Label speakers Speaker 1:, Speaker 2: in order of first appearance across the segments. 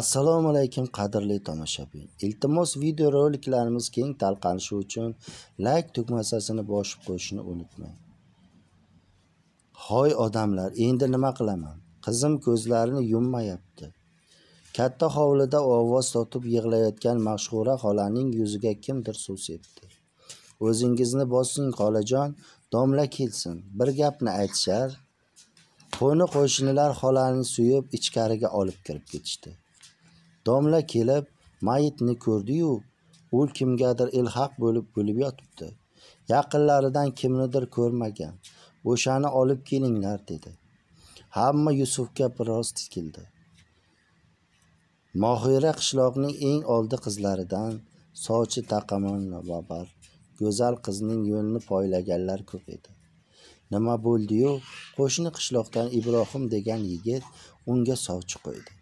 Speaker 1: assalomu alaykum qadrli tomoshabin iltimos roliklarimiz keng tarqalishi uchun layk tugmasasini bosib qo'yishni unutmang hoy odamlar endi nima qilaman qizim ko'zlarini yummayapti katta hovlida ovoz totib yig'layotgan mashhura xolaning yuziga kimdir suv sepdi o'zingizni bosing xolajon domla kelsin bir gapni aytishar qo'ni qo'shnilar xolani suyib ichkariga olib kirib ketishdi domla kelib mayitni ko'rdi yu u kimgadir ilhaq bo'lib o'lib yotibdi yaqinlaridan kimnidir ko'rmagan o'shani olib kelinglar dedi hamma yusufga biroz tikildi mohira qishloqning eng oldi qizlaridan sochi taqamon lobar go'zal qizning yo'lini poylaganlar ko'p edi nima bo'ldiyu qo'shni qishloqdan ibrohim degan yigit unga sovchi qo'ydi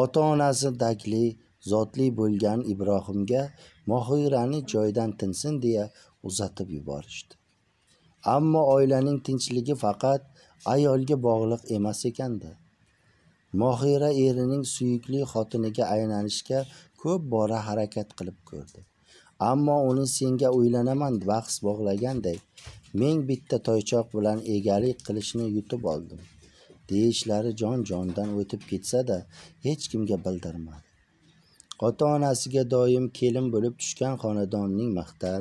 Speaker 1: ota onasi dakli zotli bo'lgan ibrohimga mohirani joyidan tinsin deya uzatib yuborishdi ammo oilaning tinchligi faqat ayolga bog'liq emas ekandi mohira erining suyukli xotiniga aylanishga ko'p bora harakat qilib ko'rdi ammo uni senga o'ylanaman bahs bog'laganday men bitta toychoq bilan egalik qilishni yutib oldim deyishlari jon jondan o'tib ketsa da hech kimga bildirmadi ota onasiga doim kelin bo'lib tushgan xonadonning maqtar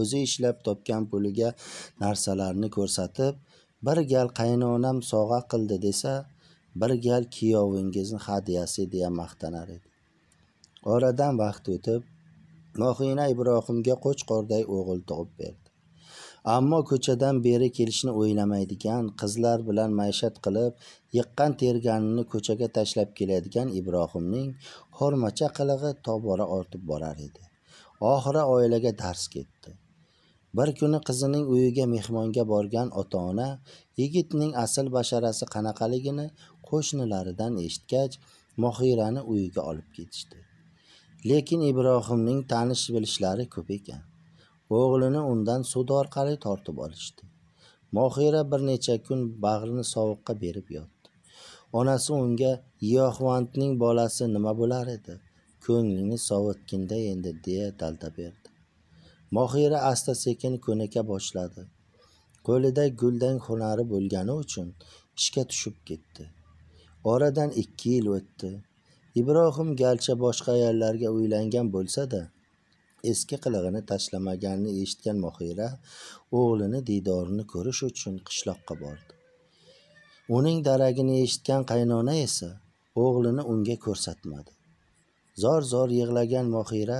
Speaker 1: o'zi ishlab topgan puliga narsalarni ko'rsatib bir gal qaynonam sovg'a qildi desa bir gal kuyovingizni hadyasi deya maqtanar edi oradan vaqt o'tib mohina ibrohimga qo'chqorday o'g'il tug'ib berdi ammo ko'chadan beri kelishni o'ylamaydigan qizlar bilan maishat qilib yiqqan terganini ko'chaga tashlab keladigan ibrohimning xurmacha qilig'i tobora ortib borar edi oxiri oilaga dars ketdi bir kuni qizining uyiga mehmonga borgan ota ona yigitning asl basharasi qanaqaligini qo'shnilaridan eshitgach mohirani uyiga olib ketishdi lekin ibrohimning tanish bilishlari ko'p ekan o'g'lini undan sud orqali tortib olishdi mohira bir necha kun bag'rini sovuqqa berib yotdi onasi unga giyohvandning bolasi nima bo'lar edi ko'nglini sovitgin endi deya dalda berdi mohira asta sekin ko'nika boshladi qo'lida guldang hunari bo'lgani uchun ishga tushib ketdi oradan ikki yil o'tdi ibrohim garchi boshqa ayollarga uylangan bo'lsa da eski qilig'ini tashlamaganini eshitgan mohira o'g'lini diydorini ko'rish uchun qishloqqa bordi uning daragini eshitgan qaynona esa o'g'lini unga ko'rsatmadi zor zor yig'lagan mohira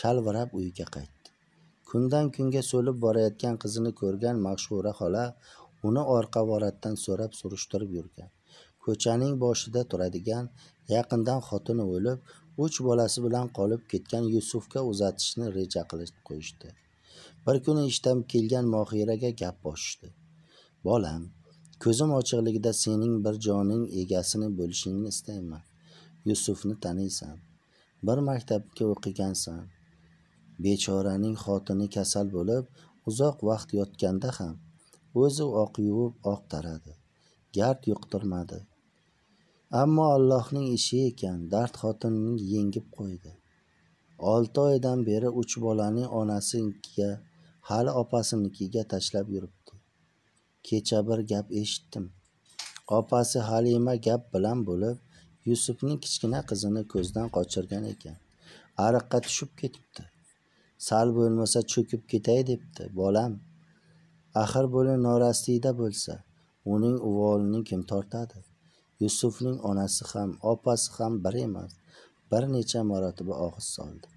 Speaker 1: shalvirab uyga qaytdi kundan kunga so'lib borayotgan qizini ko'rgan mashhura xola uni orqa voratdan so'rab surishtirib yurgan ko'chaning boshida turadigan yaqindan xotini o'lib uch bolasi bilan qolib ketgan yusufga uzatishni reja qilib qo'yishdi bir kuni ishdan kelgan mohiraga gap boshishdi bolam ko'zim ochiqligida sening bir joning egasini bo'lishingni istayman yusufni taniysan bir maktabga o'qigansan bechoraning xotini kasal bo'lib uzoq vaqt yotganda ham o'zi oq yuvib oq taradi gard yuqtirmadi ammo allohning ishi ekan dard xotinni yengib qo'ydi olti oydan beri uch bolaning onasinikiga hali opasinikiga tashlab yuribdi kecha bir gap eshitdim opasi halima gap bilan bo'lib yusufning kichkina qizini ko'zdan qochirgan ekan ariqqa tushib ketibdi sal bo'lmasa cho'kib ketay debdi bolam axir buni norasida bo'lsa uning uvolini kim tortadi yusufning onasi ham opasi ham bir emas bir necha marotaba og'iz soldi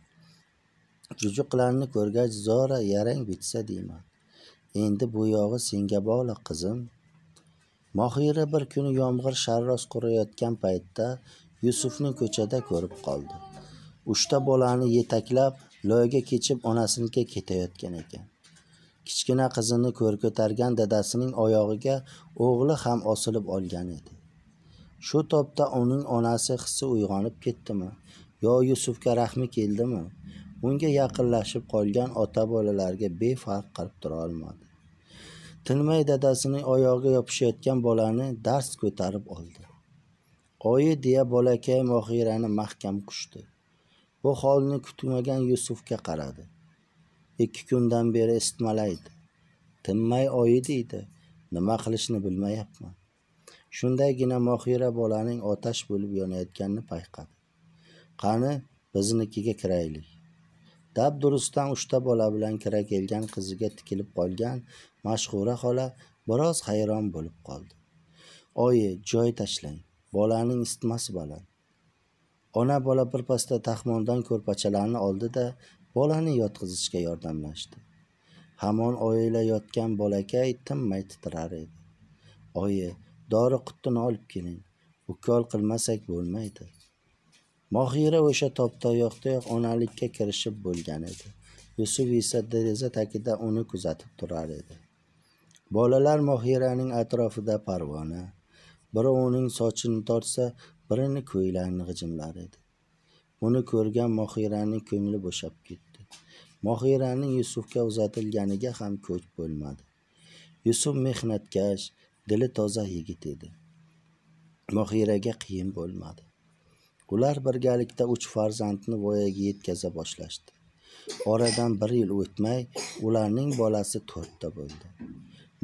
Speaker 1: jujuqlarni ko'rgach zora yarang bitsa deyman endi bu yog'i senga bog'liq qizim mohira bir kuni yomg'ir sharros qurayotgan paytda yusufni ko'chada ko'rib qoldi uchta bolani yetaklab loyga kechib onasinikiga ketayotgan ekan kichkina qizini ko'r ko'targan dadasining oyog'iga o'g'li ham osilib olgan edi shu topda uning onasi hissi uyg'onib ketdimi yo yusufga rahmi keldimi unga yaqinlashib qolgan ota bolalarga befarq qarab turolmadi tinmay dadasining oyog'iga yopishayotgan bolani dars ko'tarib oldi oyi deya bolakay mohirani mahkam qushdi bu holni kutmagan yusufga qaradi ikki kundan beri isitmalaydi tinmay oyi deydi nima qilishni bilmayapman shundaygina mohira bolaning otash bo'lib yonayotganini payqadi qani biznikiga kiraylik dabdurustdan uchta bola bilan kira kelgan qiziga tikilib qolgan mashhura xola biroz hayron bo'lib qoldi oyi joy tashlang bolaning isitmasi baland ona bola birpasda taxmondan ko'rpachalarni da bolani yotqizishga yordamlashdi hamon oyila yotgan bolakay tinmay titrar edi oyi dori qutini olib keling ukol qilmasak bo'lmaydi mohira o'sha toptayoqdayoq onalikka kirishib bo'lgan edi yusuf esa deraza tagida uni kuzatib turar edi bolalar mohiraning atrofida parvona biri uning sochini tortsa birini ko'ylagini g'ijimlar edi buni ko'rgan mohiraning ko'ngli bo'shab ketdi mohiraning yusufga uzatilganiga ham ko'p bo'lmadi yusuf mehnatkash dili toza yigit edi mohiraga qiyin bo'lmadi ular birgalikda uch farzandni voyaga yetkaza boshlashdi oradan bir yil o'tmay ularning bolasi to'rtta bo'ldi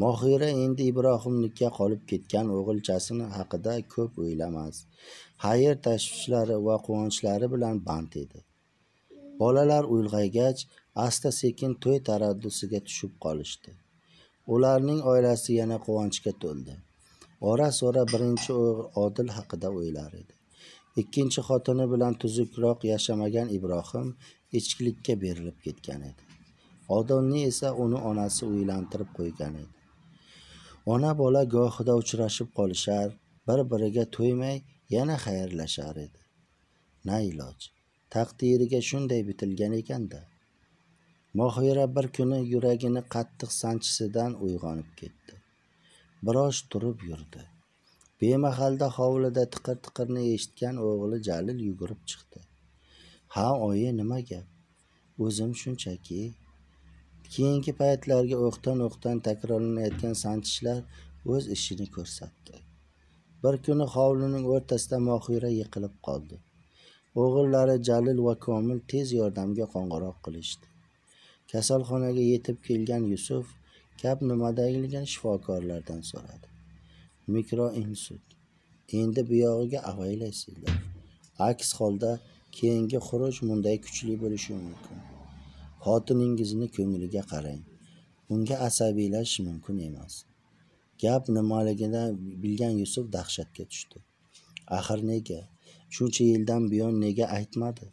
Speaker 1: mohira endi ibrohimnikka qolib ketgan o'g'ilchasini haqida ko'p o'ylamas xayr tashvishlari va quvonchlari bilan band edi bolalar ulg'aygach asta sekin to'y taraddusiga tushib qolishdi ularning oilasi yana quvonchga to'ldi ora sora birinchi o'g'il odil haqida o'ylar edi ikkinchi xotini bilan tuzukroq yashamagan ibrohim ichkilikka berilib ketgan edi odilni esa uni onasi uylantirib qo'ygan edi ona bola gohida uchrashib qolishar bir biriga to'ymay yana xayrlashar edi na iloj taqdiriga shunday bitilgan ekanda mohira bir kuni yuragini qattiq sanchishidan uyg'onib ketdi biroz turib yurdi bemahalda hovlida tiqir tiqirni eshitgan o'g'li jalil yugurib chiqdi ha oyi nima gap o'zim shunchaki keyingi paytlarga o'qdan o'qdan takrorlanayotgan sanchishlar o'z ishini ko'rsatdi bir kuni hovlining o'rtasida mohira yiqilib qoldi o'g'illari jalil va komil tez yordamga qo'ng'iroq qilishdi kasalxonaga yetib kelgan yusuf gap nimadaligini shifokorlardan so'radi mikroinsult endi buyog'iga avaylaysizlar aks holda keyingi xuruj bunday kuchli bo'lishi mumkin xotiningizni ko'ngliga qarang unga asabiylashish mumkin emas gap nimaligini bilgan yusuf dahshatga tushdi axir nega shuncha yildan buyon nega aytmadi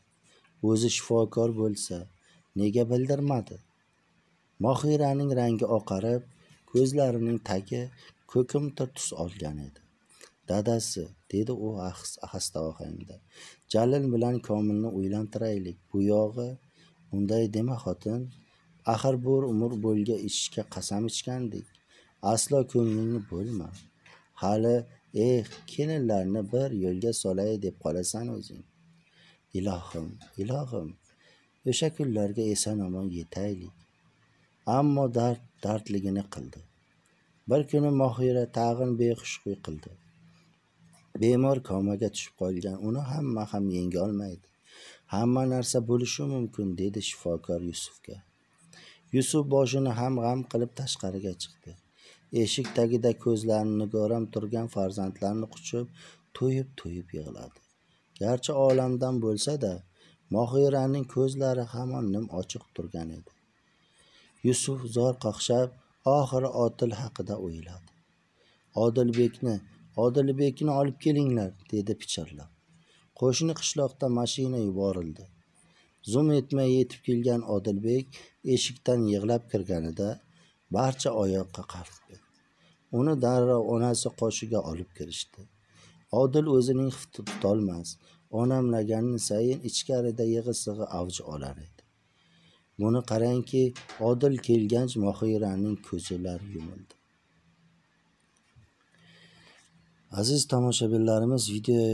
Speaker 1: o'zi shifokor bo'lsa nega bildirmadi mohiraning rangi oqarib ko'zlarining tagi ko'kimtir tus olgan edi dadasi dedi u xasta ohangda jalil bilan komilni o'ylantiraylik bu yog'i unday dema xotin axir bu umr bo'yiga ichishga qasam ichgandik aslo ko'nglingni bo'lma hali eh kelinlarni bir yo'lga solay deb qolasan o'zing ilohim ilohim o'sha kunlarga eson omon yetaylik ammo dard dardligini qildi bir kuni mohira tag'in behushlik qildi bemor komaga tushib qolgan uni hamma ham yengolmaydi hamma narsa bo'lishi mumkin dedi shifokor yusufga yusuf boshini ham g'am qilib tashqariga chiqdi eshik tagida ko'zlarini nigoram turgan farzandlarini quchib to'yib to'yib yig'ladi garchi olamdan bo'lsa da mohiraning ko'zlari hamon nim ochiq turgan edi yusuf zor qaqshab oxiri odil haqida o'yladi odilbekni odilbekni olib kelinglar dedi pichirlab qo'shni qishloqda mashina yuborildi zum etmay yetib kelgan odilbek eshikdan yig'lab kirganida barcha oyoqqa qalqdi uni darrov onasi qoshiga olib kirishdi odil o'zining xifti tutolmas onamlagani sayin ichkarida yig'i sig'i avj olar edi buni qarangki odil kelgach mohiraning ko'zlar yumildi aziz tomoshabinlarimiz video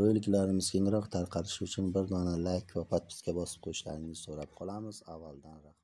Speaker 1: roliklarimiz kengroq tarqalishi uchun bir dona layk va podpiska bosib qo'yishlaringizni so'rab qolamiz avvaldan